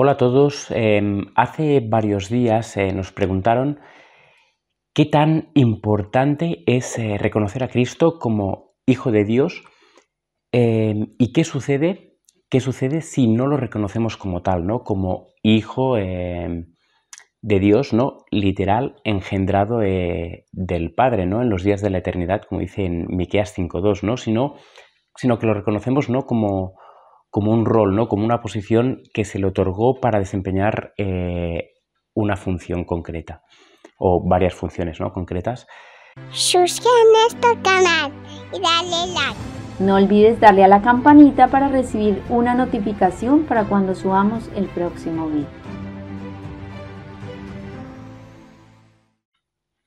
Hola a todos. Em, hace varios días eh, nos preguntaron qué tan importante es eh, reconocer a Cristo como Hijo de Dios em, y qué sucede, qué sucede si no lo reconocemos como tal, ¿no? Como Hijo em, de Dios, ¿no? Literal, engendrado eh, del Padre, ¿no? En los días de la eternidad, como dice en Miqueas 5.2, ¿no? Sino, sino que lo reconocemos, ¿no? Como como un rol, ¿no? como una posición que se le otorgó para desempeñar eh, una función concreta o varias funciones ¿no? concretas. Suscríbete a nuestro canal y dale like. No olvides darle a la campanita para recibir una notificación para cuando subamos el próximo vídeo.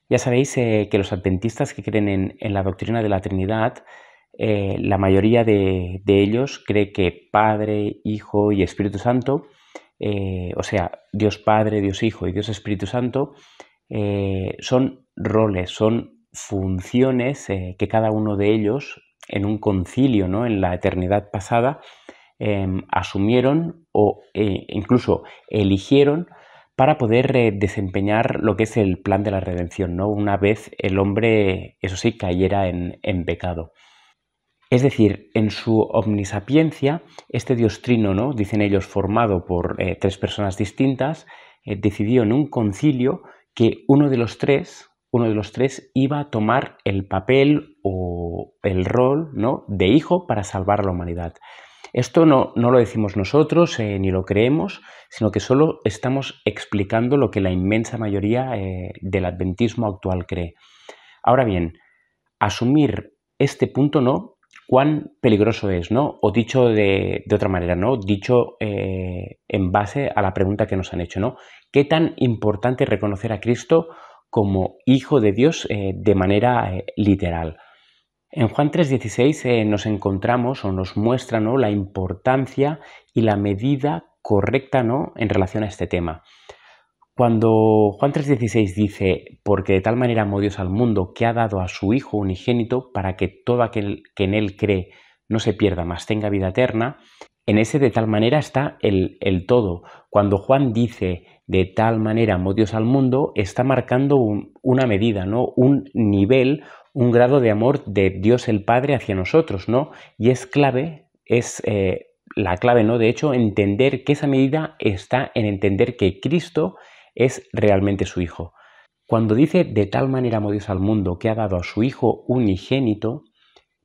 Ya sabéis eh, que los adventistas que creen en la doctrina de la Trinidad eh, la mayoría de, ellos cree que Padre, Hijo y Espíritu Santo, eh, o sea, Dios Padre, Dios Hijo y Dios Espíritu Santo, eh, son roles, son funciones que cada uno de ellos en un concilio, ¿no? en la eternidad pasada, em, asumieron o incluso eligieron para poder desempeñar lo que es el plan de la redención, ¿no? Una vez el hombre, eso sí, cayera en pecado. Es decir, en su omnisapiencia, este dios trino, ¿no? dicen ellos, formado por eh, tres personas distintas, eh, decidió en un concilio que uno de los tres, uno de los tres iba a tomar el papel o el rol ¿no? de hijo para salvar a la humanidad. Esto no, no lo decimos nosotros eh, ni lo creemos, sino que solo estamos explicando lo que la inmensa mayoría del adventismo actual cree. Ahora bien, asumir este punto no cuán peligroso es, ¿no? O dicho de, otra manera, ¿no? Dicho eh, en base a la pregunta que nos han hecho, ¿no? ¿Qué tan importante reconocer a Cristo como Hijo de Dios eh, de manera eh, literal? En Juan 3:16 nos encontramos o nos muestra ¿no? la importancia y la medida correcta ¿no? en relación a este tema. Cuando Juan 3:16 dice, porque de tal manera amó Dios al mundo que ha dado a su Hijo unigénito para que todo aquel que en Él cree no se pierda, más tenga vida eterna, en ese de tal manera está el, todo. Cuando Juan dice, de tal manera amó Dios al mundo, está marcando una medida, ¿no? un nivel, un grado de amor de Dios el Padre hacia nosotros, ¿no? Y es clave, es eh, la clave, ¿no? De hecho, entender que esa medida está en entender que Cristo es realmente su Hijo. Cuando dice de tal manera amó Dios al mundo que ha dado a su Hijo unigénito,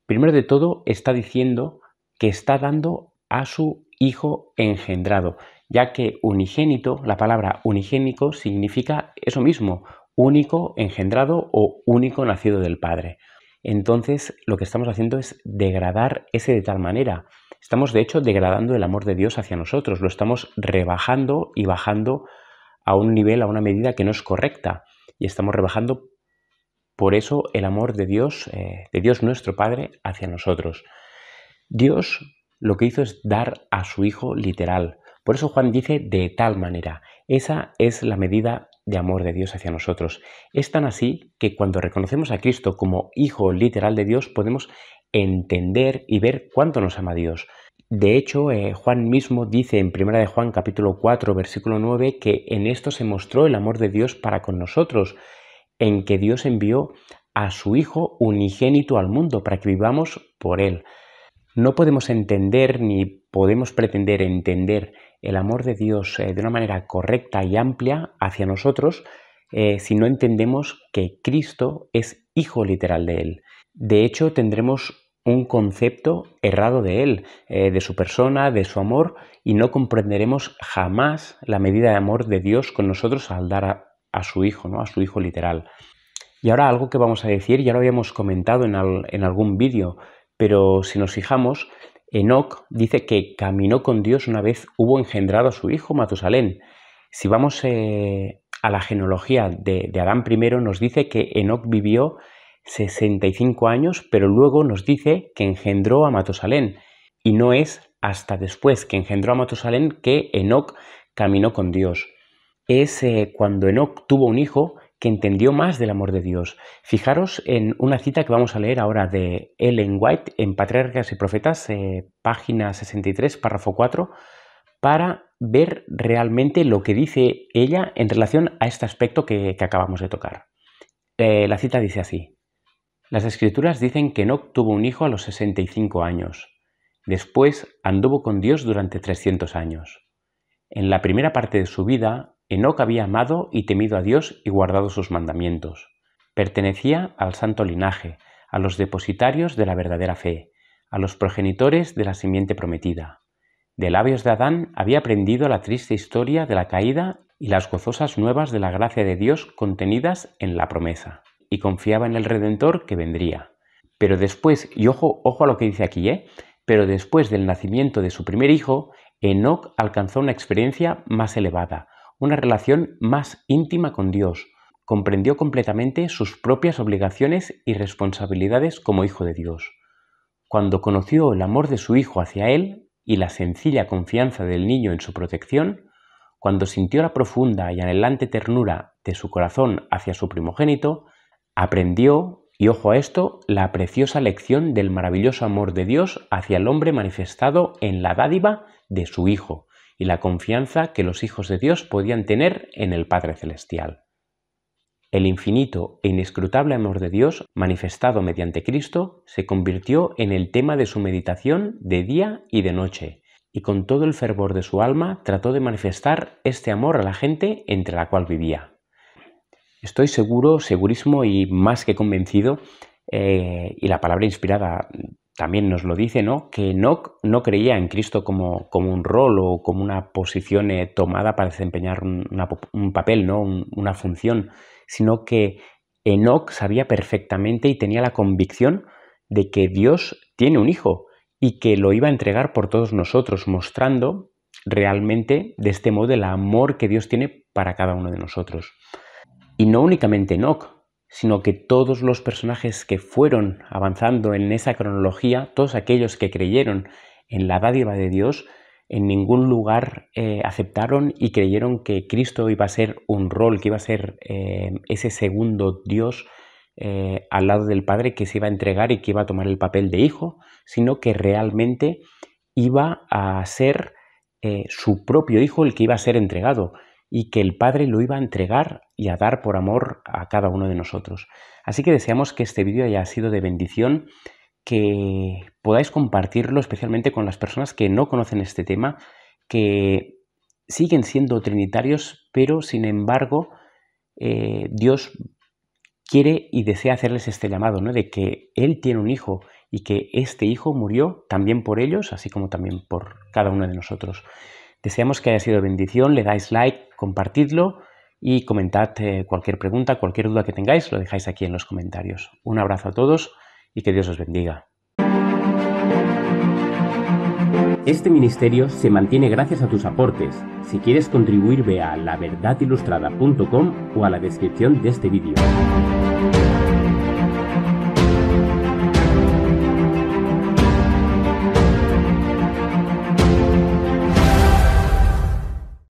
primero de todo está diciendo que está dando a su Hijo engendrado, ya que unigénito, la palabra unigénico significa eso mismo, único engendrado o único nacido del Padre. Entonces lo que estamos haciendo es degradar ese de tal manera. Estamos de hecho degradando el amor de Dios hacia nosotros, lo estamos rebajando y bajando a un nivel, a una medida que no es correcta. Y estamos rebajando por eso el amor de Dios, eh, de Dios nuestro Padre, hacia nosotros. Dios lo que hizo es dar a su Hijo literal. Por eso Juan dice de tal manera. Esa es la medida de amor de Dios hacia nosotros. Es tan así que cuando reconocemos a Cristo como Hijo literal de Dios podemos entender y ver cuánto nos ama Dios. De hecho, eh, Juan mismo dice en 1 de Juan capítulo 4 versículo 9 que en esto se mostró el amor de Dios para con nosotros, en que Dios envió a su Hijo unigénito al mundo para que vivamos por Él. No podemos entender ni podemos pretender entender el amor de Dios eh, de una manera correcta y amplia hacia nosotros eh, si no entendemos que Cristo es Hijo literal de Él. De hecho, tendremos un concepto errado de él, eh, de su persona, de su amor, y no comprenderemos jamás la medida de amor de Dios con nosotros al dar a, su hijo, ¿no? a su hijo literal. Y ahora algo que vamos a decir, ya lo habíamos comentado en, algún vídeo, pero si nos fijamos, Enoch dice que caminó con Dios una vez hubo engendrado a su hijo Matusalén. Si vamos eh, a la genealogía de, de Adán primero, nos dice que Enoch vivió 65 años, pero luego nos dice que engendró a Matusalén. Y no es hasta después que engendró a Matosalén que Enoc caminó con Dios. Es eh, cuando Enoc tuvo un hijo que entendió más del amor de Dios. Fijaros en una cita que vamos a leer ahora de Ellen White en Patriarcas y Profetas, eh, página 63, párrafo 4, para ver realmente lo que dice ella en relación a este aspecto que, acabamos de tocar. Eh, la cita dice así, las escrituras dicen que Enoch tuvo un hijo a los 65 años. Después anduvo con Dios durante 300 años. En la primera parte de su vida, Enoch había amado y temido a Dios y guardado sus mandamientos. Pertenecía al santo linaje, a los depositarios de la verdadera fe, a los progenitores de la simiente prometida. De labios de Adán había aprendido la triste historia de la caída y las gozosas nuevas de la gracia de Dios contenidas en la promesa y confiaba en el Redentor que vendría. Pero después, y ojo, ojo a lo que dice aquí, ¿eh? pero después del nacimiento de su primer hijo, Enoch alcanzó una experiencia más elevada, una relación más íntima con Dios. Comprendió completamente sus propias obligaciones y responsabilidades como hijo de Dios. Cuando conoció el amor de su hijo hacia él y la sencilla confianza del niño en su protección, cuando sintió la profunda y anhelante ternura de su corazón hacia su primogénito, Aprendió, y ojo a esto, la preciosa lección del maravilloso amor de Dios hacia el hombre manifestado en la dádiva de su Hijo y la confianza que los hijos de Dios podían tener en el Padre Celestial. El infinito e inescrutable amor de Dios, manifestado mediante Cristo, se convirtió en el tema de su meditación de día y de noche, y con todo el fervor de su alma trató de manifestar este amor a la gente entre la cual vivía. Estoy seguro, segurísimo y más que convencido, eh, y la palabra inspirada también nos lo dice, ¿no? Que Enoch no creía en Cristo como, un rol o como una posición eh, tomada para desempeñar un, papel, ¿no? una función, sino que Enoch sabía perfectamente y tenía la convicción de que Dios tiene un hijo y que lo iba a entregar por todos nosotros, mostrando realmente de este modo el amor que Dios tiene para cada uno de nosotros. Y no únicamente Enoch, sino que todos los personajes que fueron avanzando en esa cronología, todos aquellos que creyeron en la dádiva de Dios, en ningún lugar eh, aceptaron y creyeron que Cristo iba a ser un rol, que iba a ser eh, ese segundo Dios eh, al lado del Padre que se iba a entregar y que iba a tomar el papel de hijo, sino que realmente iba a ser su propio hijo el que iba a ser entregado y que el Padre lo iba a entregar y a dar por amor a cada uno de nosotros. Así que deseamos que este vídeo haya sido de bendición, que podáis compartirlo especialmente con las personas que no conocen este tema, que siguen siendo trinitarios, pero sin embargo eh, Dios quiere y desea hacerles este llamado, ¿no? De que Él tiene un hijo y que este hijo murió también por ellos, así como también por cada uno de nosotros. Deseamos que haya sido bendición, le dais like, compartidlo y comentad eh, cualquier pregunta, cualquier duda que tengáis, lo dejáis aquí en los comentarios. Un abrazo a todos y que Dios os bendiga. Este ministerio se mantiene gracias a tus aportes. Si quieres contribuir ve a laverdadilustrada.com o a la descripción de este vídeo.